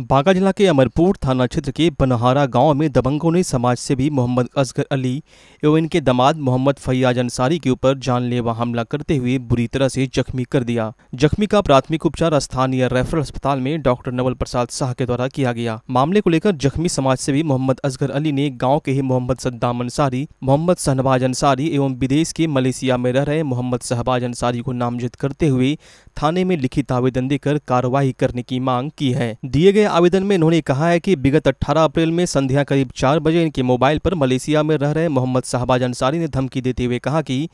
बांका जिला के अमरपुर थाना क्षेत्र के बनहारा गांव में दबंगों ने समाज से भी मोहम्मद असगर अली एवं इनके दामाद मोहम्मद फैयाज अंसारी के ऊपर जानलेवा हमला करते हुए बुरी तरह से जख्मी कर दिया जख्मी का प्राथमिक उपचार स्थानीय रेफरल अस्पताल में डॉक्टर नवल प्रसाद शाह के द्वारा किया गया मामले को लेकर जख्मी समाज से भी मोहम्मद असगर अली ने गाँव के ही मोहम्मद सद्दाम अंसारी मोहम्मद शहनवाज अंसारी एवं विदेश के मलेशिया में रह रहे मोहम्मद शहबाज अंसारी को नामजद करते हुए थाने में लिखित आवेदन देकर कार्रवाई करने की मांग की है दिए गए आवेदन में इन्होंने कहा है कि विगत 18 अप्रैल में संध्या करीब चार बजे इनके मोबाइल पर मलेशिया में रह रहे मोहम्मद शाहबाज अंसारी ने धमकी देते हुए कहा कि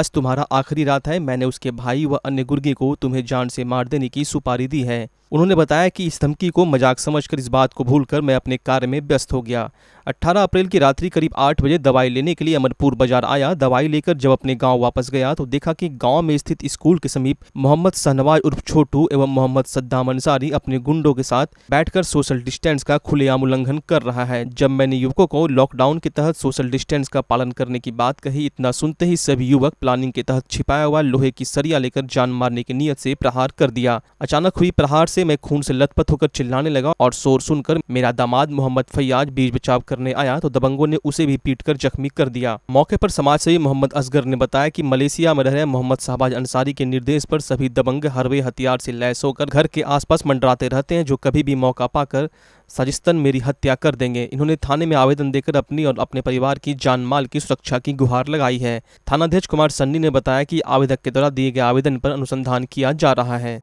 आज तुम्हारा आखिरी रात है मैंने उसके भाई व अन्य गुर्गी को तुम्हें जान से मार देने की सुपारी दी है उन्होंने बताया कि इस धमकी को मजाक समझकर इस बात को भूलकर मैं अपने कार्य में व्यस्त हो गया 18 अप्रैल की रात्रि करीब 8 बजे दवाई लेने के लिए अमरपुर बाजार आया दवाई लेकर जब अपने गांव वापस गया तो देखा कि गांव में स्थित स्कूल के समीप मोहम्मद सहनवाज उर्फ छोटू एवं मोहम्मद सद्दाम अंसारी अपने गुंडों के साथ बैठकर सोशल डिस्टेंस का खुलेआम उल्लंघन कर रहा है जब मैंने युवकों को लॉकडाउन के तहत सोशल डिस्टेंस का पालन करने की बात कही इतना सुनते ही सभी युवक प्लानिंग के तहत छिपाया हुआ लोहे की सरिया लेकर जान मारने की नीयत से प्रहार कर दिया अचानक हुई प्रहार से गुस्से में खून से लथपथ होकर चिल्लाने लगा और शोर सुनकर मेरा दामाद मोहम्मद फैयाज बीच बचाव करने आया तो दबंगों ने उसे भी पीटकर जख्मी कर दिया मौके पर समाज सेवी मोहम्मद असगर ने बताया कि मलेशिया में रह रहे मोहम्मद शाहबाज अंसारी के निर्देश पर सभी दबंग हरवे हथियार से लैस होकर घर के आसपास मंडराते रहते हैं जो कभी भी मौका पाकर साजिस्तन मेरी हत्या कर देंगे इन्होंने थाने में आवेदन देकर अपनी और अपने परिवार की जान माल की सुरक्षा की गुहार लगाई है थानाध्यक्ष कुमार सन्नी ने बताया कि आवेदक के द्वारा दिए गए आवेदन पर अनुसंधान किया जा रहा है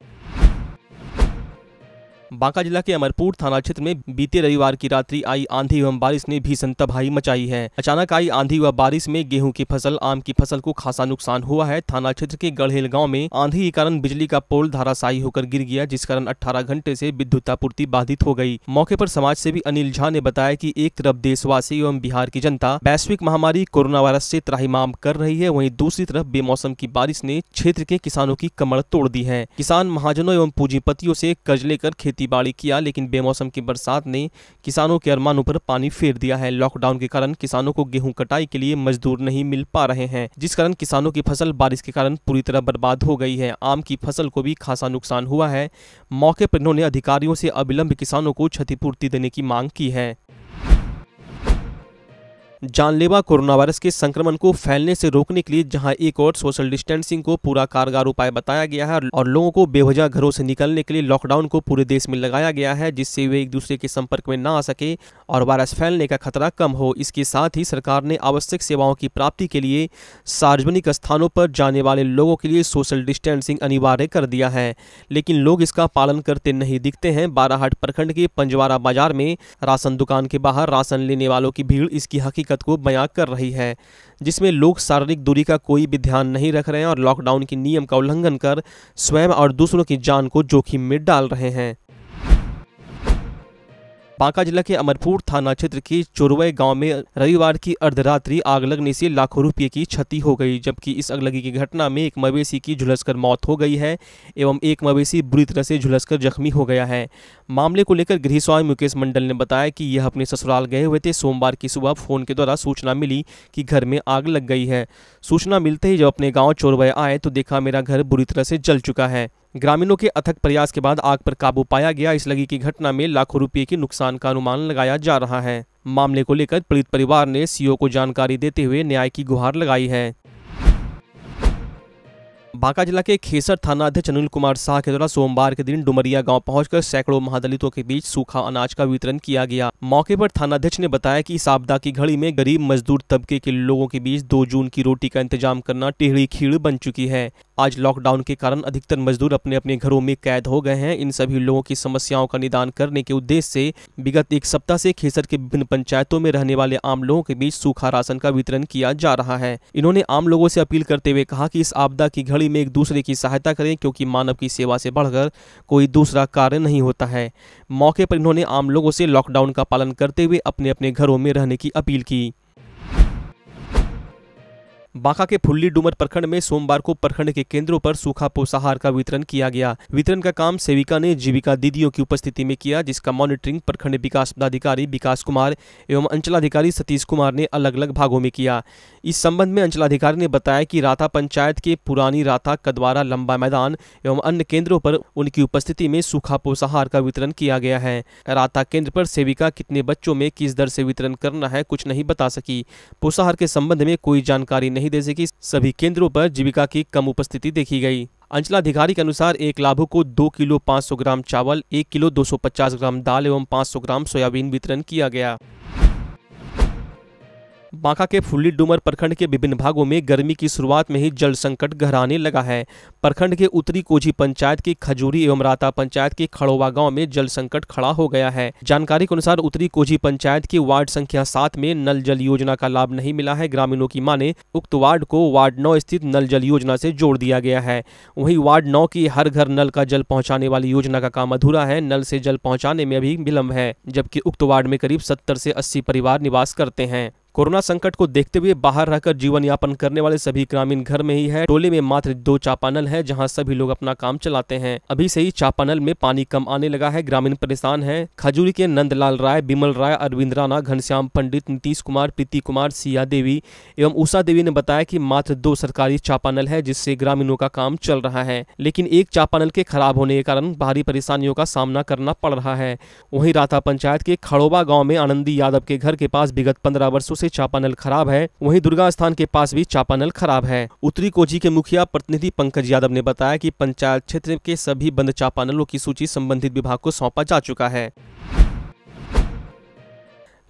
बांका जिला के अमरपुर थाना क्षेत्र में बीते रविवार की रात्रि आई आंधी एवं बारिश ने भीषण तबाही मचाई है अचानक आई आंधी व बारिश में गेहूं की फसल आम की फसल को खासा नुकसान हुआ है थाना क्षेत्र के गढ़ेल गाँव में आंधी के कारण बिजली का पोल धाराशाही होकर गिर गया जिस कारण अठारह घंटे ऐसी विद्युत आपूर्ति बाधित हो गयी मौके आरोप समाज सेवी अनिल झा ने बताया की एक तरफ देशवासी एवं बिहार की जनता वैश्विक महामारी कोरोना वायरस ऐसी माम कर रही है वही दूसरी तरफ बेमौसम की बारिश ने क्षेत्र के किसानों की कमर तोड़ दी है किसान महाजनों एवं पूंजीपतियों ऐसी कर्ज लेकर खेती बाड़ी किया लेकिन बेमौसम की बरसात ने किसानों के अरमानों पर पानी फेर दिया है लॉकडाउन के कारण किसानों को गेहूं कटाई के लिए मजदूर नहीं मिल पा रहे हैं जिस कारण किसानों की फसल बारिश के कारण पूरी तरह बर्बाद हो गई है आम की फसल को भी खासा नुकसान हुआ है मौके पर इन्होंने अधिकारियों से अविलंब किसानों को क्षतिपूर्ति देने की मांग की है जानलेवा कोरोना वायरस के संक्रमण को फैलने से रोकने के लिए जहां एक और सोशल डिस्टेंसिंग को पूरा कारगर उपाय बताया गया है और लोगों को बेवजह घरों से निकलने के लिए लॉकडाउन को पूरे देश में लगाया गया है जिससे वे एक दूसरे के संपर्क में न आ सके और वायरस फैलने का खतरा कम हो इसके साथ ही सरकार ने आवश्यक सेवाओं की प्राप्ति के लिए सार्वजनिक स्थानों पर जाने वाले लोगों के लिए सोशल डिस्टेंसिंग अनिवार्य कर दिया है लेकिन लोग इसका पालन करते नहीं दिखते हैं बाराहाट प्रखंड के पंजवारा बाजार में राशन दुकान के बाहर राशन लेने वालों की भीड़ इसकी हकीकत हकीकत को बयां कर रही है जिसमें लोग शारीरिक दूरी का कोई भी ध्यान नहीं रख रहे हैं और लॉकडाउन के नियम का उल्लंघन कर स्वयं और दूसरों की जान को जोखिम में डाल रहे हैं बांका जिला के अमरपुर थाना क्षेत्र के चोरवे गांव में रविवार की अर्धरात्रि आग लगने से लाखों रुपये की क्षति हो गई जबकि इस अगलगी की घटना में एक मवेशी की झुलसकर मौत हो गई है एवं एक मवेशी बुरी तरह से झुलसकर जख्मी हो गया है मामले को लेकर गृह स्वामी मुकेश मंडल ने बताया कि यह अपने ससुराल गए हुए थे सोमवार की सुबह फोन के द्वारा सूचना मिली कि घर में आग लग गई है सूचना मिलते ही जब अपने गाँव चोरवे आए तो देखा मेरा घर बुरी तरह से जल चुका है ग्रामीणों के अथक प्रयास के बाद आग पर काबू पाया गया इस लगी की घटना में लाखों रुपए के नुकसान का अनुमान लगाया जा रहा है मामले को लेकर पीड़ित परिवार ने सीओ को जानकारी देते हुए न्याय की गुहार लगाई है बांका जिला के खेसर थानाध्यक्ष अनिल कुमार शाह के द्वारा सोमवार के दिन डुमरिया गांव पहुंचकर सैकड़ों महादलितों के बीच सूखा अनाज का वितरण किया गया मौके पर थानाध्यक्ष ने बताया कि इस आपदा की घड़ी में गरीब मजदूर तबके के लोगों के बीच दो जून की रोटी का इंतजाम करना टेढ़ी खीड़ बन चुकी है आज लॉकडाउन के कारण अधिकतर मजदूर अपने अपने घरों में कैद हो गए हैं इन सभी लोगों की समस्याओं का निदान करने के उद्देश्य से विगत एक सप्ताह से खेसर के विभिन्न पंचायतों में रहने वाले आम लोगों के बीच सूखा राशन का वितरण किया जा रहा है इन्होंने आम लोगों से अपील करते हुए कहा कि इस आपदा की घड़ी में एक दूसरे की सहायता करें क्योंकि मानव की सेवा से बढ़कर कोई दूसरा कार्य नहीं होता है मौके पर इन्होंने आम लोगों से लॉकडाउन का पालन करते हुए अपने अपने घरों में रहने की अपील की बांका के फुल्ली डूमर प्रखंड में सोमवार को प्रखंड के केंद्रों पर सूखा पोषाहार का वितरण किया गया वितरण का काम सेविका ने जीविका दीदियों की उपस्थिति में किया जिसका मॉनिटरिंग प्रखंड विकास पदाधिकारी विकास कुमार एवं अंचलाधिकारी सतीश कुमार ने अलग अलग भागों में किया इस संबंध में अंचलाधिकारी ने बताया कि राता पंचायत के पुरानी राता कदवारा लंबा मैदान एवं अन्य केंद्रों पर उनकी उपस्थिति में सूखा पोषाहार का वितरण किया गया है राता केंद्र पर सेविका कितने बच्चों में किस दर से वितरण करना है कुछ नहीं बता सकी पोषाहार के संबंध में कोई जानकारी नहीं नहीं दे सकी सभी केंद्रों पर जीविका की कम उपस्थिति देखी गई अंचलाधिकारी के अनुसार एक लाभुक को दो किलो पाँच सौ ग्राम चावल एक किलो दो सौ पचास ग्राम दाल एवं पाँच सौ ग्राम सोयाबीन वितरण किया गया बांका के फुल्ली डूमर प्रखंड के विभिन्न भागों में गर्मी की शुरुआत में ही जल संकट गहराने लगा है प्रखंड के उत्तरी कोझी पंचायत की खजूरी एवं राता पंचायत के खड़ोवा गांव में जल संकट खड़ा हो गया है जानकारी के अनुसार उत्तरी कोझी पंचायत की वार्ड संख्या सात में नल जल योजना का लाभ नहीं मिला है ग्रामीणों की माने उक्त वार्ड को वार्ड नौ स्थित नल जल योजना से जोड़ दिया गया है वही वार्ड नौ की हर घर नल का जल पहुँचाने वाली योजना का काम अधूरा है नल से जल पहुँचाने में भी विलम्ब है जबकि उक्त वार्ड में करीब सत्तर से अस्सी परिवार निवास करते हैं कोरोना संकट को देखते हुए बाहर रहकर जीवन यापन करने वाले सभी ग्रामीण घर में ही है टोले में मात्र दो चापानल है जहाँ सभी लोग अपना काम चलाते हैं अभी से ही चापानल में पानी कम आने लगा है ग्रामीण परेशान है खजूरी के नंदलाल राय बिमल राय अरविंद राणा घनश्याम पंडित नीतीश कुमार प्रीति कुमार सिया देवी एवं उषा देवी ने बताया की मात्र दो सरकारी चापानल है जिससे ग्रामीणों का काम चल रहा है लेकिन एक चापानल के खराब होने के कारण भारी परेशानियों का सामना करना पड़ रहा है वही राता पंचायत के खड़ोबा गाँव में आनंदी यादव के घर के पास विगत पंद्रह वर्षो ऐसी से चापानल खराब है वही दुर्गा स्थान के पास भी चापानल खराब है उत्तरी कोची के मुखिया प्रतिनिधि पंकज यादव ने बताया की पंचायत क्षेत्र के सभी बंद चापानलों की सूची संबंधित विभाग को सौंपा जा चुका है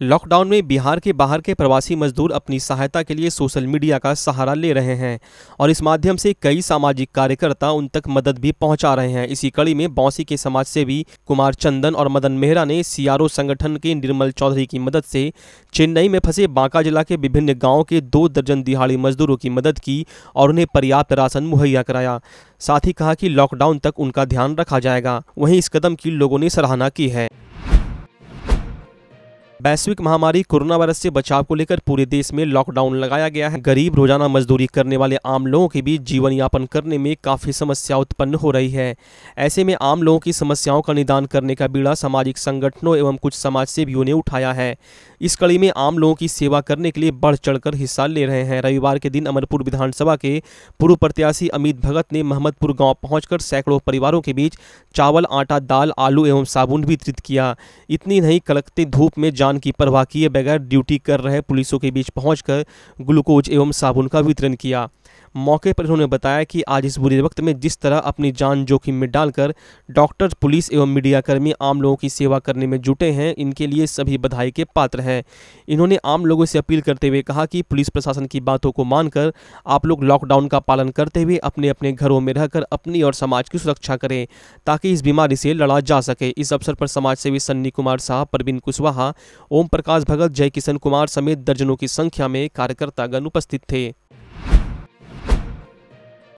लॉकडाउन में बिहार के बाहर के प्रवासी मजदूर अपनी सहायता के लिए सोशल मीडिया का सहारा ले रहे हैं और इस माध्यम से कई सामाजिक कार्यकर्ता उन तक मदद भी पहुंचा रहे हैं इसी कड़ी में बौसी के समाज सेवी कुमार चंदन और मदन मेहरा ने सीआरओ संगठन के निर्मल चौधरी की मदद से चेन्नई में फंसे बांका जिला के विभिन्न गाँव के दो दर्जन दिहाड़ी मजदूरों की मदद की और उन्हें पर्याप्त राशन मुहैया कराया साथ ही कहा कि लॉकडाउन तक उनका ध्यान रखा जाएगा वहीं इस कदम की लोगों ने सराहना की है वैश्विक महामारी कोरोना वायरस से बचाव को लेकर पूरे देश में लॉकडाउन लगाया गया है गरीब रोजाना मजदूरी करने वाले आम लोगों के बीच जीवन यापन करने में काफी समस्या उत्पन्न हो रही है ऐसे में आम लोगों की समस्याओं का निदान करने का बीड़ा सामाजिक संगठनों एवं कुछ समाज सेवियों ने उठाया है इस कड़ी में आम लोगों की सेवा करने के लिए बढ़ चढ़कर हिस्सा ले रहे हैं रविवार के दिन अमरपुर विधानसभा के पूर्व प्रत्याशी अमित भगत ने महमदपुर गाँव पहुंचकर सैकड़ों परिवारों के बीच चावल आटा दाल आलू एवं साबुन वितरित किया इतनी नहीं कलकती धूप में जान जान की परवाह किए बगैर ड्यूटी कर रहे पुलिसों के बीच पहुंचकर ग्लूकोज एवं साबुन का वितरण किया मौके पर इन्होंने बताया कि आज इस बुरे वक्त में जिस तरह अपनी जान जोखिम में डालकर डॉक्टर पुलिस एवं मीडियाकर्मी आम लोगों की सेवा करने में जुटे हैं इनके लिए सभी बधाई के पात्र हैं इन्होंने आम लोगों से अपील करते हुए कहा कि पुलिस प्रशासन की बातों को मानकर आप लोग लॉकडाउन का पालन करते हुए अपने अपने घरों में रहकर अपनी और समाज की सुरक्षा करें ताकि इस बीमारी से लड़ा जा सके इस अवसर पर समाजसेवी सन्नी कुमार साहब परवीन कुशवाहा ओम प्रकाश भगत जय किशन कुमार समेत दर्जनों की संख्या में कार्यकर्तागण उपस्थित थे